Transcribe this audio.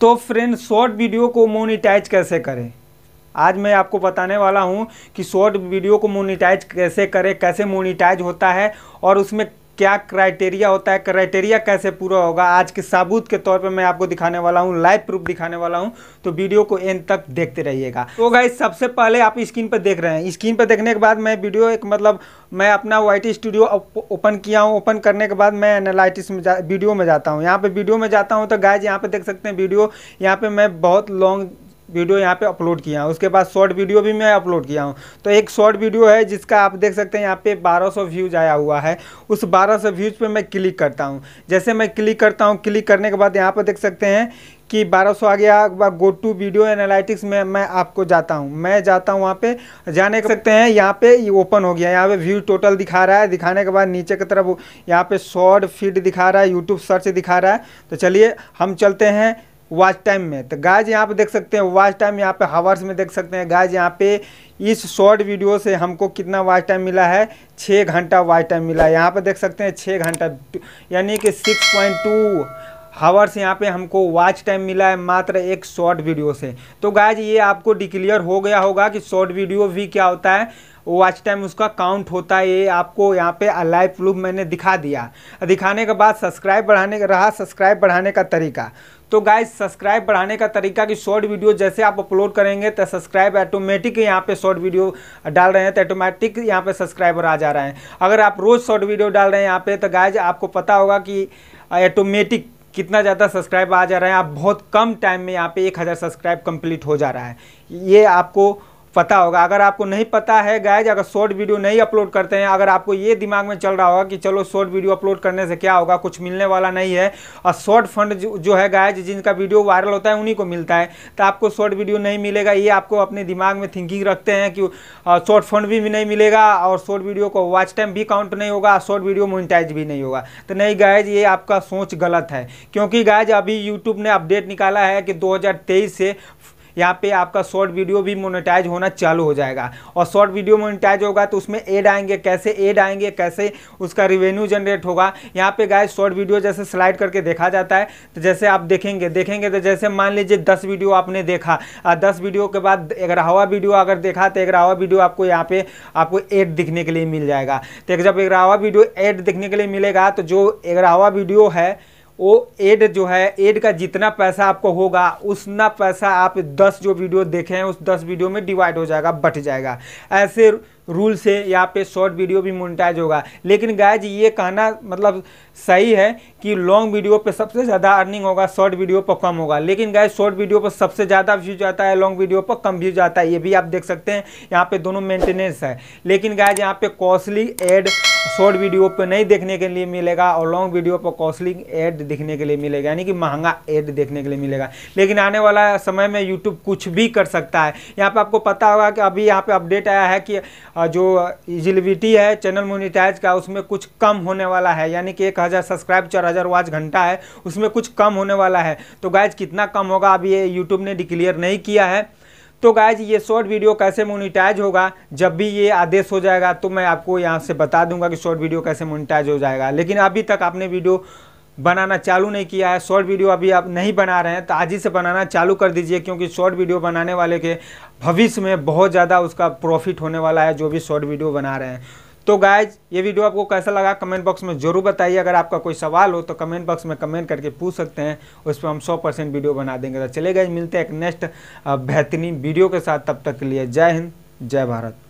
तो friend short video को monetise कैसे करें आज मैं आपको बताने वाला हूं कि शॉर्ट वीडियो को मोनिटाइज कैसे करें कैसे मोनिटाइज होता है और उसमें क्या क्राइटेरिया होता है क्राइटेरिया कैसे पूरा होगा आज के साबूत के तौर पे मैं आपको दिखाने वाला हूँ लाइव प्रूफ दिखाने वाला हूँ तो वीडियो को एंड तक देखते रहिएगा तो गाइज सबसे पहले आप स्क्रीन पर देख रहे हैं स्क्रीन पर देखने के बाद मैं वीडियो एक मतलब मैं अपना वाई स्टूडियो ओपन किया हूँ ओपन करने के बाद मैं एनालाइटिस में जा वीडियो में जाता हूँ यहाँ पर वीडियो में जाता हूँ तो गाइज यहाँ पर देख सकते हैं वीडियो यहाँ पर मैं बहुत लॉन्ग वीडियो यहाँ पे अपलोड किया हूँ उसके बाद शॉर्ट वीडियो भी मैं अपलोड किया हूँ तो एक शॉर्ट वीडियो है जिसका आप देख सकते हैं यहाँ पे 1200 व्यूज आया हुआ है उस 1200 व्यूज पे मैं क्लिक करता हूँ जैसे मैं क्लिक करता हूँ क्लिक करने के बाद यहाँ पर देख सकते हैं कि 1200 आ गया गो टू वीडियो एनालिटिक्स में मैं आपको जाता हूँ मैं जाता हूँ वहाँ पे जाने कर सकते हैं यहाँ पे ये ओपन हो गया यहाँ पे व्यू टोटल दिखा रहा है दिखाने के बाद नीचे की तरफ यहाँ पे शॉर्ट फीड दिखा रहा है यूट्यूब सर्च दिखा रहा है तो चलिए हम चलते हैं वॉच टाइम में तो गाइज यहाँ पे देख सकते हैं वॉच टाइम यहाँ पे हावर्स में देख सकते हैं गाइज यहाँ पे इस शॉर्ट वीडियो से हमको कितना वॉच टाइम मिला है छः घंटा वॉच टाइम मिला है यहाँ पे देख सकते हैं छः घंटा यानी कि सिक्स पॉइंट टू हावर्स यहाँ पे हमको वॉच टाइम मिला है मात्र एक शॉर्ट वीडियो से तो गायज ये आपको डिक्लियर हो गया होगा कि शॉर्ट वीडियो भी क्या होता है वॉच टाइम उसका काउंट होता है ये आपको यहाँ पे लाइव प्रूफ मैंने दिखा दिया दिखाने के बाद सब्सक्राइब बढ़ाने का रहा सब्सक्राइब बढ़ाने का तरीका तो गाइज सब्सक्राइब बढ़ाने का तरीका कि शॉर्ट वीडियो जैसे आप अपलोड करेंगे तो सब्सक्राइब ऑटोमेटिक यहाँ पे शॉर्ट वीडियो डाल रहे हैं तो ऑटोमेटिक यहाँ पे सब्सक्राइबर आ जा रहे हैं अगर आप रोज़ शॉर्ट वीडियो डाल रहे हैं यहाँ पे तो गाइज आपको पता होगा कि ऑटोमेटिक कितना ज़्यादा सब्सक्राइब आ जा रहा है आप बहुत कम टाइम में यहाँ पे एक हज़ार सब्सक्राइब कंप्लीट हो जा रहा है ये आपको पता होगा अगर आपको नहीं पता है गायज अगर शॉर्ट वीडियो नहीं अपलोड करते हैं अगर आपको ये दिमाग में चल रहा होगा कि चलो शॉर्ट वीडियो अपलोड करने से क्या होगा कुछ मिलने वाला नहीं है और शॉर्ट फंड जो है गायज जिनका वीडियो वायरल होता है उन्हीं को मिलता है तो आपको शॉर्ट वीडियो नहीं मिलेगा ये आपको अपने दिमाग में थिंकिंग रखते हैं कि शॉर्ट फंड भी नहीं मिलेगा और शॉर्ट वीडियो को वॉच टाइम भी काउंट नहीं होगा शॉर्ट वीडियो मोनिटाइज भी नहीं होगा तो नहीं गायज ये आपका सोच गलत है क्योंकि गायज अभी यूट्यूब ने अपडेट निकाला है कि दो से यहाँ पे आपका शॉर्ट वीडियो भी मोनेटाइज होना चालू हो जाएगा और शॉर्ट वीडियो मोनेटाइज होगा तो उसमें एड आएंगे कैसे एड आएंगे कैसे उसका रिवेन्यू जनरेट होगा यहाँ पे गाय शॉर्ट वीडियो जैसे स्लाइड करके देखा जाता है तो जैसे आप देखेंगे देखेंगे तो जैसे मान लीजिए दस वीडियो आपने देखा दस वीडियो के बाद ग्यारहवा वीडियो अगर देखा तो ग्यारहवा वीडियो आपको यहाँ पे आपको एड दिखने के लिए मिल जाएगा तो जब ग्यारहवा वीडियो एड दिखने के लिए मिलेगा तो जो ग्यारहवा वीडियो है वो एड जो है एड का जितना पैसा आपको होगा उतना पैसा आप 10 जो वीडियो देखे हैं उस 10 वीडियो में डिवाइड हो जाएगा बट जाएगा ऐसे रूल से यहाँ पे शॉर्ट वीडियो भी मोनिटाइज होगा लेकिन गायज ये कहना मतलब सही है कि लॉन्ग वीडियो पे सबसे ज़्यादा अर्निंग होगा शॉर्ट वीडियो पर कम होगा लेकिन गायज शॉर्ट वीडियो पर सबसे ज़्यादा व्यूज आता है लॉन्ग वीडियो पर कम व्यूज आता है ये भी आप देख सकते हैं यहाँ पे दोनों मेंटेनेंस है लेकिन गायज यहाँ पे कॉस्टली एड शॉर्ट वीडियो पर नहीं देखने के लिए मिलेगा और लॉन्ग वीडियो पर कॉस्टली एड देखने के लिए मिलेगा यानी कि महंगा एड देखने के लिए मिलेगा लेकिन आने वाला समय में यूट्यूब कुछ भी कर सकता है यहाँ पर आपको पता होगा कि अभी यहाँ पर अपडेट आया है कि जो इजिलिविटी है चैनल मोनिटाइज का उसमें कुछ कम होने वाला है यानी कि एक हज़ार सब्सक्राइब चार हज़ार वाच घंटा है उसमें कुछ कम होने वाला है तो गायज कितना कम होगा अभी ये यूट्यूब ने डिक्लेयर नहीं किया है तो गायज ये शॉर्ट वीडियो कैसे मोनिटाइज होगा जब भी ये आदेश हो जाएगा तो मैं आपको यहाँ से बता दूंगा कि शॉर्ट वीडियो कैसे मोनिटाइज हो जाएगा लेकिन अभी तक आपने वीडियो बनाना चालू नहीं किया है शॉर्ट वीडियो अभी आप नहीं बना रहे हैं तो आज ही से बनाना चालू कर दीजिए क्योंकि शॉर्ट वीडियो बनाने वाले के भविष्य में बहुत ज़्यादा उसका प्रॉफिट होने वाला है जो भी शॉर्ट वीडियो बना रहे हैं तो गाइज ये वीडियो आपको कैसा लगा कमेंट बॉक्स में जरूर बताइए अगर आपका कोई सवाल हो तो कमेंट बॉक्स में कमेंट करके पूछ सकते हैं उस पर हम 100 परसेंट वीडियो बना देंगे तो चले गाइज मिलते हैं एक नेक्स्ट बेहतरीन वीडियो के साथ तब तक के लिए जय हिंद जय भारत